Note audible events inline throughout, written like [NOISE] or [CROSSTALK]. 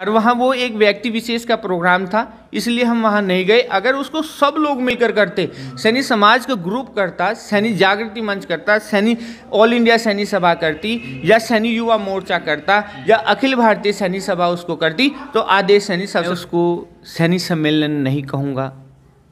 और वहाँ वो एक व्यक्ति विशेष का प्रोग्राम था इसलिए हम वहाँ नहीं गए अगर उसको सब लोग मिलकर करते सैनी समाज का ग्रुप करता सैनी जागृति मंच करता सैनी ऑल इंडिया सैनी सभा करती या सैनी युवा मोर्चा करता या अखिल भारतीय सैनी सभा उसको करती तो आदेश सैनी सभा उसको सैनी सम्मेलन नहीं कहूँगा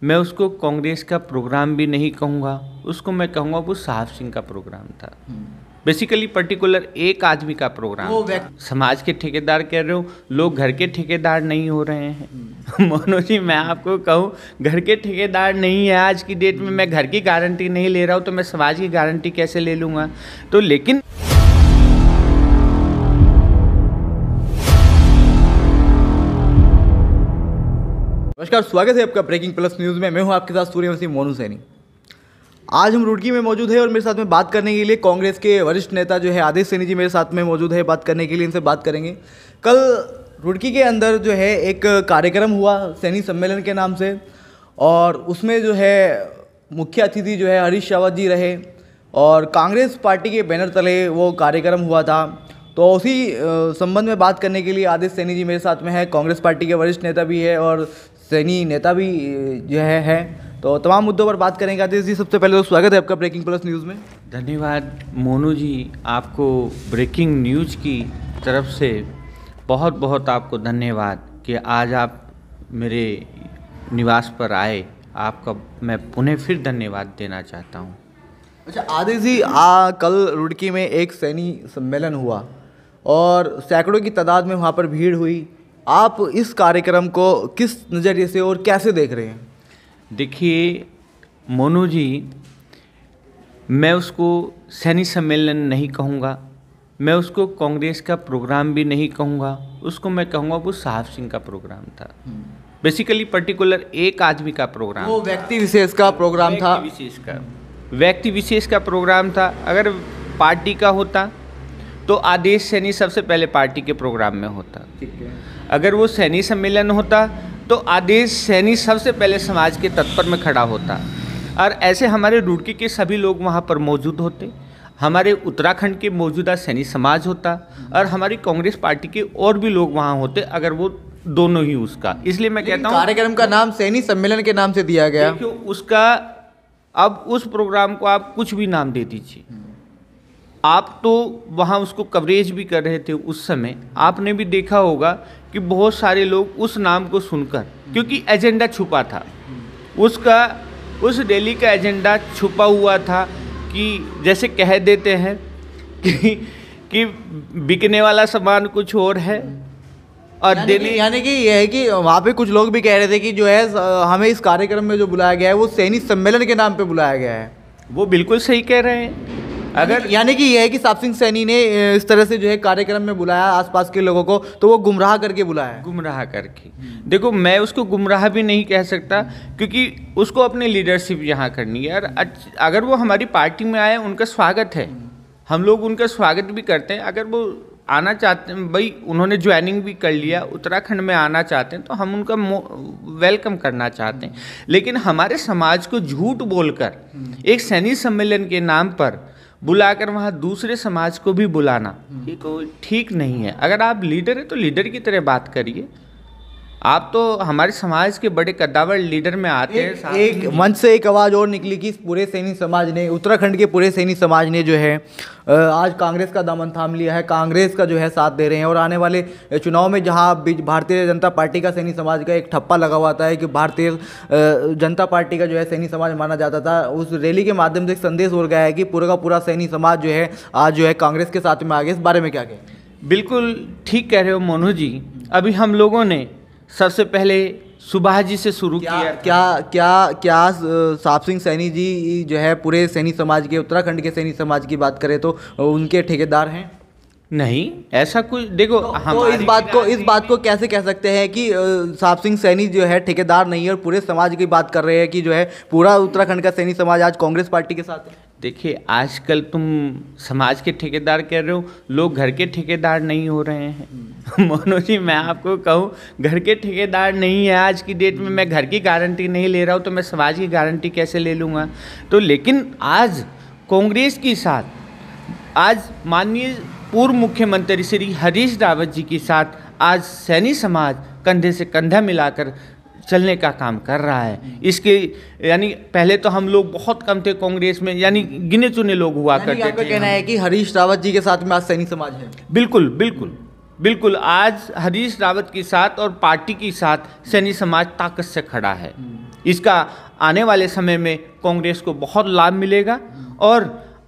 मैं उसको कांग्रेस का प्रोग्राम भी नहीं कहूँगा उसको मैं कहूँगा वो साहब सिंह का प्रोग्राम था हम्म। बेसिकली पर्टिकुलर एक आदमी का प्रोग्राम समाज के ठेकेदार कह रहे हो लोग घर के ठेकेदार नहीं हो रहे हैं [LAUGHS] मोनो जी मैं आपको कहूँ घर के ठेकेदार नहीं है आज की डेट में मैं घर की गारंटी नहीं ले रहा हूँ तो मैं समाज की गारंटी कैसे ले लूंगा तो लेकिन नमस्कार स्वागत है आपका ब्रेकिंग प्लस न्यूज़ में मैं हूँ आपके साथ सूर्यवंशी मोनू सैनी आज हम रुड़की में मौजूद है और मेरे साथ में बात करने के लिए कांग्रेस के वरिष्ठ नेता जो है आदेश सैनी जी मेरे साथ में मौजूद है बात करने के लिए इनसे बात करेंगे कल रुड़की के अंदर जो है एक कार्यक्रम हुआ सैनी सम्मेलन के नाम से और उसमें जो है मुख्य अतिथि जो है हरीश रावत जी रहे और कांग्रेस पार्टी के बैनर तले वो कार्यक्रम हुआ था तो उसी संबंध में बात करने के लिए आदित्य सैनी जी मेरे साथ में है कांग्रेस पार्टी के वरिष्ठ नेता भी है और सैनी नेता भी जो है, है। तो तमाम मुद्दों पर बात करेंगे आदेश जी सबसे पहले तो स्वागत है आपका ब्रेकिंग प्लस न्यूज़ में धन्यवाद मोनू जी आपको ब्रेकिंग न्यूज़ की तरफ से बहुत बहुत आपको धन्यवाद कि आज आप मेरे निवास पर आए आपका मैं पुनः फिर धन्यवाद देना चाहता हूँ अच्छा आदेश जी आ, कल रुड़की में एक सैनी सम्मेलन हुआ और सैकड़ों की तादाद में वहाँ पर भीड़ हुई आप इस कार्यक्रम को किस नज़रिए से और कैसे देख रहे हैं देखिए मोनू जी मैं उसको सैनिक सम्मेलन नहीं कहूँगा मैं उसको कांग्रेस का प्रोग्राम भी नहीं कहूँगा उसको मैं कहूँगा वो साहब सिंह का प्रोग्राम था हम्म। बेसिकली पर्टिकुलर एक आदमी का प्रोग्राम वो व्यक्ति विशेष का प्रोग्राम था विशेष का व्यक्ति विशेष का प्रोग्राम था अगर पार्टी का होता तो आदेश सैनी सबसे पहले पार्टी के प्रोग्राम में होता ठीक है अगर वो सैनी सम्मेलन होता तो आदेश सैनी सबसे पहले समाज के तत्पर में खड़ा होता और ऐसे हमारे रुड़की के सभी लोग वहाँ पर मौजूद होते हमारे उत्तराखंड के मौजूदा सैनी समाज होता और हमारी कांग्रेस पार्टी के और भी लोग वहाँ होते अगर वो दोनों ही उसका इसलिए मैं कहता हूँ कार्यक्रम का नाम सैनी सम्मेलन के नाम से दिया गया उसका अब उस प्रोग्राम को आप कुछ भी नाम दे दीजिए आप तो वहाँ उसको कवरेज भी कर रहे थे उस समय आपने भी देखा होगा कि बहुत सारे लोग उस नाम को सुनकर क्योंकि एजेंडा छुपा था उसका उस डेली का एजेंडा छुपा हुआ था कि जैसे कह देते हैं कि कि बिकने वाला सामान कुछ और है और दिल्ली यानी कि यह है कि वहाँ पे कुछ लोग भी कह रहे थे कि जो है हमें इस कार्यक्रम में जो बुलाया गया है वो सैनिक सम्मेलन के नाम पे बुलाया गया है वो बिल्कुल सही कह रहे हैं अगर यानी कि यह है कि साफ सिंह सैनी ने इस तरह से जो है कार्यक्रम में बुलाया आसपास के लोगों को तो वो गुमराह करके बुलाया गुमराह करके देखो मैं उसको गुमराह भी नहीं कह सकता क्योंकि उसको अपनी लीडरशिप यहाँ करनी है और अगर वो हमारी पार्टी में आए उनका स्वागत है हम लोग उनका स्वागत भी करते हैं अगर वो आना चाहते हैं भाई उन्होंने ज्वाइनिंग भी कर लिया उत्तराखंड में आना चाहते हैं तो हम उनका वेलकम करना चाहते हैं लेकिन हमारे समाज को झूठ बोलकर एक सैनिक सम्मेलन के नाम पर बुलाकर वहाँ दूसरे समाज को भी बुलाना हम्म। ये कोई तो ठीक नहीं है अगर आप लीडर हैं तो लीडर की तरह बात करिए आप तो हमारे समाज के बड़े कद्दावर लीडर में आते हैं एक मंच से एक आवाज़ और निकली कि पूरे सैनी समाज ने उत्तराखंड के पूरे सैनी समाज ने जो है आज कांग्रेस का दामन थाम लिया है कांग्रेस का जो है साथ दे रहे हैं और आने वाले चुनाव में जहाँ भारतीय जनता पार्टी का सैनी समाज का एक ठप्पा लगा हुआ था कि भारतीय जनता पार्टी का जो है सैनी समाज माना जाता था उस रैली के माध्यम से एक संदेश हो गया है कि पूरा का पूरा सैनी समाज जो है आज जो है कांग्रेस के साथ में आ गया इस बारे में क्या कहें बिल्कुल ठीक कह रहे हो मोनू जी अभी हम लोगों ने सबसे पहले सुभाष जी से शुरू किया क्या क्या क्या, क्या साफ सिंह सैनी जी जो है पूरे सैनी समाज के उत्तराखंड के सैनी समाज की बात करें तो उनके ठेकेदार हैं नहीं ऐसा कुछ देखो तो, हम तो इस बात को इस बात को कैसे कह सकते हैं कि साहब सिंह सैनी जो है ठेकेदार नहीं है और पूरे समाज की बात कर रहे हैं कि जो है पूरा उत्तराखंड का सैनी समाज आज कांग्रेस पार्टी के साथ है देखिए आजकल तुम समाज के ठेकेदार कह रहे हो लोग घर के ठेकेदार नहीं हो रहे हैं [LAUGHS] मनोज जी मैं आपको कहूँ घर के ठेकेदार नहीं है आज की डेट में मैं घर की गारंटी नहीं ले रहा हूँ तो मैं समाज की गारंटी कैसे ले लूँगा तो लेकिन आज कांग्रेस के साथ आज माननीय पूर्व मुख्यमंत्री श्री हरीश रावत जी के साथ आज सैनी समाज कंधे से कंधा मिलाकर चलने का काम कर रहा है इसके यानी पहले तो हम लोग बहुत कम थे कांग्रेस में यानी गिने चुने लोग हुआ करते थे कहना है कि हरीश रावत जी के साथ में आज सैनी समाज है बिल्कुल बिल्कुल बिल्कुल आज हरीश रावत के साथ और पार्टी के साथ सैनी समाज ताकत से खड़ा है हम्म। इसका आने वाले समय में कांग्रेस को बहुत लाभ मिलेगा और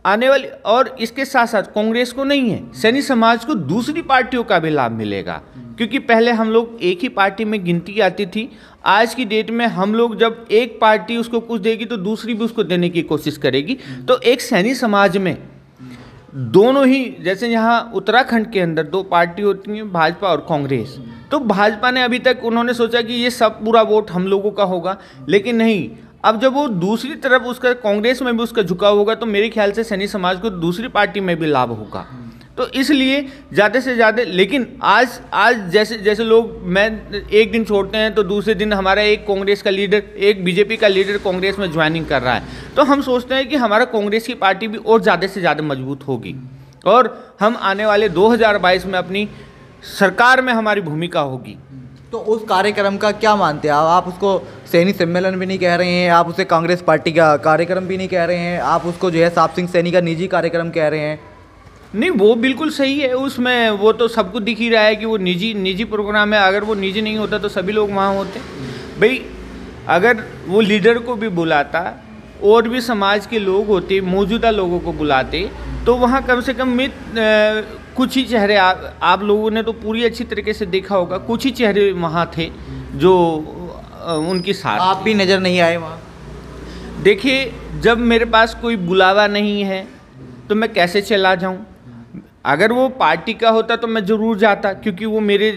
आने वाली और इसके साथ साथ कांग्रेस को नहीं है सैनी समाज को दूसरी पार्टियों का भी लाभ मिलेगा क्योंकि पहले हम लोग एक ही पार्टी में गिनती आती थी आज की डेट में हम लोग जब एक पार्टी उसको कुछ देगी तो दूसरी भी उसको देने की कोशिश करेगी तो एक सैनी समाज में दोनों ही जैसे यहाँ उत्तराखंड के अंदर दो पार्टी होती हैं भाजपा और कांग्रेस तो भाजपा ने अभी तक उन्होंने सोचा कि ये सब पूरा वोट हम लोगों का होगा लेकिन नहीं अब जब वो दूसरी तरफ उसका कांग्रेस में भी उसका झुकाव होगा तो मेरे ख्याल से सैनी समाज को दूसरी पार्टी में भी लाभ होगा तो इसलिए ज़्यादा से ज़्यादा लेकिन आज आज जैसे जैसे लोग मैं एक दिन छोड़ते हैं तो दूसरे दिन हमारा एक कांग्रेस का लीडर एक बीजेपी का लीडर कांग्रेस में ज्वाइनिंग कर रहा है तो हम सोचते हैं कि हमारा कांग्रेस की पार्टी भी और ज़्यादा से ज़्यादा मजबूत होगी और हम आने वाले 2022 में अपनी सरकार में हमारी भूमिका होगी तो उस कार्यक्रम का क्या मानते हैं आप उसको सैनी सम्मेलन भी नहीं कह रहे हैं आप उसे कांग्रेस पार्टी का कार्यक्रम भी नहीं कह रहे हैं आप उसको जो है साफ सिंह सैनी का निजी कार्यक्रम कह रहे हैं नहीं वो बिल्कुल सही है उसमें वो तो सबको दिख ही रहा है कि वो निजी निजी प्रोग्राम है अगर वो निजी नहीं होता तो सभी लोग वहाँ होते भाई अगर वो लीडर को भी बुलाता और भी समाज के लोग होते मौजूदा लोगों को बुलाते तो वहाँ कम से कम मित कुछ ही चेहरे आ, आप लोगों ने तो पूरी अच्छी तरीके से देखा होगा कुछ ही चेहरे वहाँ थे जो उनकी साथ आप भी नज़र नहीं आए वहाँ देखिए जब मेरे पास कोई बुलावा नहीं है तो मैं कैसे चला जाऊँ अगर वो पार्टी का होता तो मैं ज़रूर जाता क्योंकि वो मेरे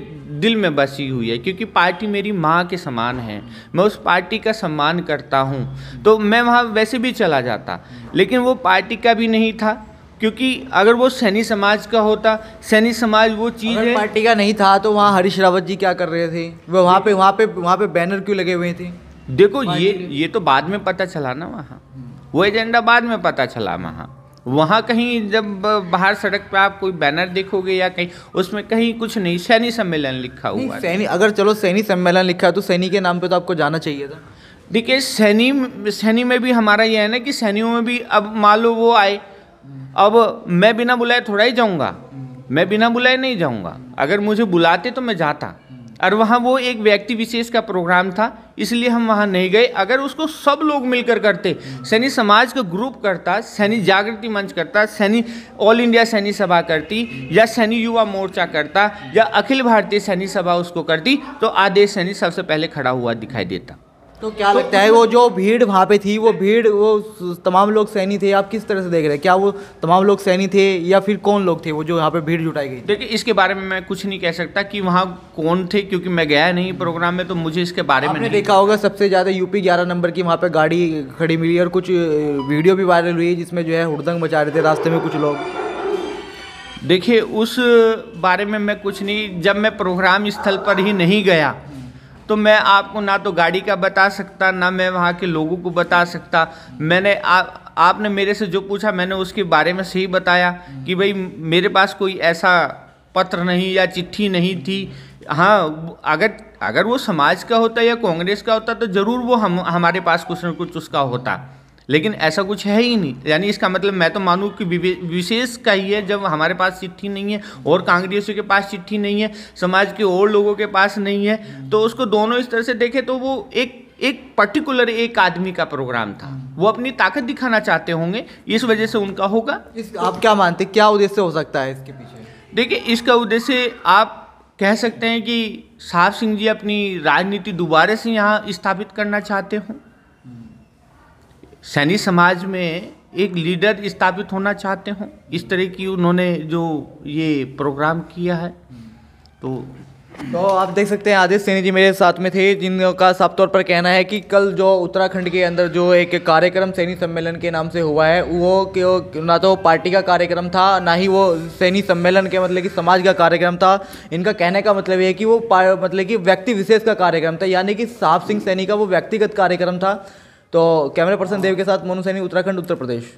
दिल में बसी हुई है क्योंकि पार्टी मेरी माँ के समान है मैं उस पार्टी का सम्मान करता हूँ तो मैं वहाँ वैसे भी चला जाता लेकिन वो पार्टी का भी नहीं था क्योंकि अगर वो सैनी समाज का होता सैनी समाज वो चीज़ है पार्टी का नहीं था तो वहाँ हरीश रावत जी क्या कर रहे थे वो वहाँ पे वहाँ पे वहाँ पे बैनर क्यों लगे हुए थे देखो ये ये तो बाद में पता चला ना वहाँ वो एजेंडा बाद में पता चला वहाँ वहाँ कहीं जब बाहर सड़क पे आप कोई बैनर देखोगे या कहीं उसमें कहीं कुछ नहीं सैनी सम्मेलन लिखा हुआ सैनी अगर चलो सैनी सम्मेलन लिखा तो सैनी के नाम पे तो आपको जाना चाहिए था देखिए सैनी सैनी में भी हमारा यह है ना कि सैनियों में भी अब मान लो वो आए अब मैं बिना बुलाए थोड़ा ही जाऊँगा मैं बिना बुलाए नहीं जाऊँगा अगर मुझे बुलाते तो मैं जाता और वहाँ वो एक व्यक्ति विशेष का प्रोग्राम था इसलिए हम वहाँ नहीं गए अगर उसको सब लोग मिलकर करते सैनी समाज का ग्रुप करता सैनी जागृति मंच करता सैनी ऑल इंडिया सैनी सभा करती या सैनी युवा मोर्चा करता या अखिल भारतीय सैनी सभा उसको करती तो आदेश सैनी सबसे पहले खड़ा हुआ दिखाई देता तो क्या तो लगता है वो जो भीड़ वहाँ पे थी वो भीड़ वो तमाम लोग सैनी थे आप किस तरह से देख रहे हैं क्या वो तमाम लोग सैनी थे या फिर कौन लोग थे वो जो यहाँ पे भीड़ जुटाई गई देखिए इसके बारे में मैं कुछ नहीं कह सकता कि वहाँ कौन थे क्योंकि मैं गया नहीं प्रोग्राम में तो मुझे इसके बारे में देखा होगा सबसे ज़्यादा यूपी ग्यारह नंबर की वहाँ पर गाड़ी खड़ी मिली और कुछ वीडियो भी वायरल हुई जिसमें जो है हुड़दंग मचा रहे थे रास्ते में कुछ लोग देखिए उस बारे में मैं कुछ नहीं जब मैं प्रोग्राम स्थल पर ही नहीं गया तो मैं आपको ना तो गाड़ी का बता सकता ना मैं वहाँ के लोगों को बता सकता मैंने आ, आपने मेरे से जो पूछा मैंने उसके बारे में सही बताया कि भाई मेरे पास कोई ऐसा पत्र नहीं या चिट्ठी नहीं थी हाँ अगर अगर वो समाज का होता या कांग्रेस का होता तो ज़रूर वो हम हमारे पास कुछ न कुछ उसका होता लेकिन ऐसा कुछ है ही नहीं यानी इसका मतलब मैं तो मानूँ कि विशेष का ही है जब हमारे पास चिट्ठी नहीं है और कांग्रेसियों के पास चिट्ठी नहीं है समाज के और लोगों के पास नहीं है तो उसको दोनों इस तरह से देखें तो वो एक एक पर्टिकुलर एक आदमी का प्रोग्राम था वो अपनी ताकत दिखाना चाहते होंगे इस वजह से उनका होगा इस आप क्या मानते क्या उद्देश्य हो सकता है इसके पीछे देखिए इसका उद्देश्य आप कह सकते हैं कि साहब सिंह जी अपनी राजनीति दोबारा से यहाँ स्थापित करना चाहते हों सैनी समाज में एक लीडर स्थापित होना चाहते हों इस तरह की उन्होंने जो ये प्रोग्राम किया है तो तो आप देख सकते हैं आदित्य सैनी जी मेरे साथ में थे जिनका साफ तौर पर कहना है कि कल जो उत्तराखंड के अंदर जो एक कार्यक्रम सैनी सम्मेलन के नाम से हुआ है वो क्यों ना तो पार्टी का कार्यक्रम था ना ही वो सैनी सम्मेलन के मतलब कि समाज का कार्यक्रम था इनका कहने का मतलब ये है कि वो मतलब कि व्यक्ति विशेष का कार्यक्रम था यानी कि साहब सिंह सैनी का वो व्यक्तिगत कार्यक्रम था तो कैमरा पर्सन देव के साथ मोनू सैनी उत्तराखंड उत्तर प्रदेश